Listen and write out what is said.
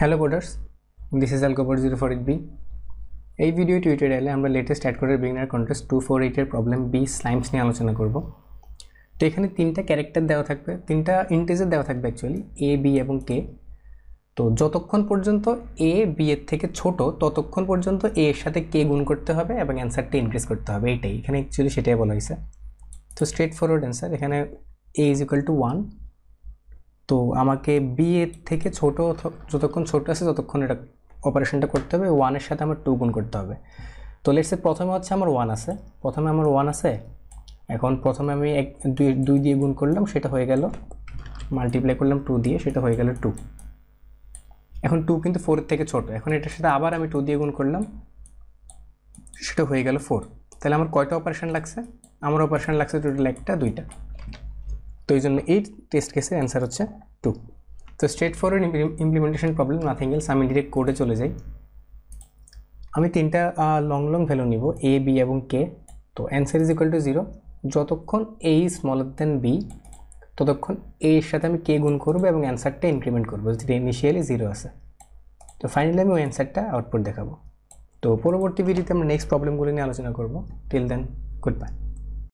hello coders this is আলকোপর zero four eight B এই video টিউটোরিয়ালে আমরা লেটেস্ট অ্যাড কোডের বিগনার কন্টেস্ট টু ফোর এইটের প্রবলেম বি স্লাইমস নিয়ে আলোচনা করব তো এখানে তিনটা ক্যারেক্টার দেওয়া থাকবে তিনটা ইন্টেজের দেওয়া থাকবে অ্যাকচুয়ালি এ বি এবং কে তো যতক্ষণ পর্যন্ত এ বি এর থেকে ছোট ততক্ষণ পর্যন্ত এ এর সাথে কে গুণ করতে হবে এবং অ্যান্সারটা ইনক্রিজ করতে হবে এটাই এখানে অ্যাকচুয়ালি সেটাই বলা হয়েছে তো স্ট্রেট ফরওয়ার্ড অ্যান্সার এখানে A is equal to one তো আমাকে বি এর থেকে ছোট যতক্ষণ ছোট আছে ততক্ষণ এটা অপারেশনটা করতে হবে ওয়ানের সাথে আমার টু গুণ করতে হবে তো লেটসে প্রথমে হচ্ছে আমার ওয়ান আছে প্রথমে আমার ওয়ান আছে এখন প্রথমে আমি এক দুই দুই দিয়ে গুণ করলাম সেটা হয়ে গেল মাল্টিপ্লাই করলাম টু দিয়ে সেটা হয়ে গেল টু এখন টু কিন্তু ফোর থেকে ছোট এখন এটার সাথে আবার আমি টু দিয়ে গুণ করলাম সেটা হয়ে গেল ফোর তাহলে আমার কয়টা অপারেশন লাগছে আমার অপারেশন লাগছে টোটাল একটা দুইটা তো এই জন্য এই টেস্ট কেসের অ্যান্সার হচ্ছে টু তো straightforward implementation problem nothing else আমি ডিরেক্ট কোডে চলে যাই আমি তিনটা লং লং ভ্যালু নিব এ বি এবং কে তো answer is equal to zero যতক্ষণ এ স্মলার দেন বি ততক্ষণ এ এর সাথে আমি কে গুণ করবো এবং অ্যান্সারটা ইনক্রিমেন্ট করবো যদি ইনিশিয়ালি জিরো আছে তো ফাইনালি আমি ওই অ্যান্সারটা আউটপুট দেখাবো তো পরবর্তী ভিডিওতে আমরা নেক্সট প্রবলেমগুলো নিয়ে আলোচনা করবো টিল দেন গুড বাই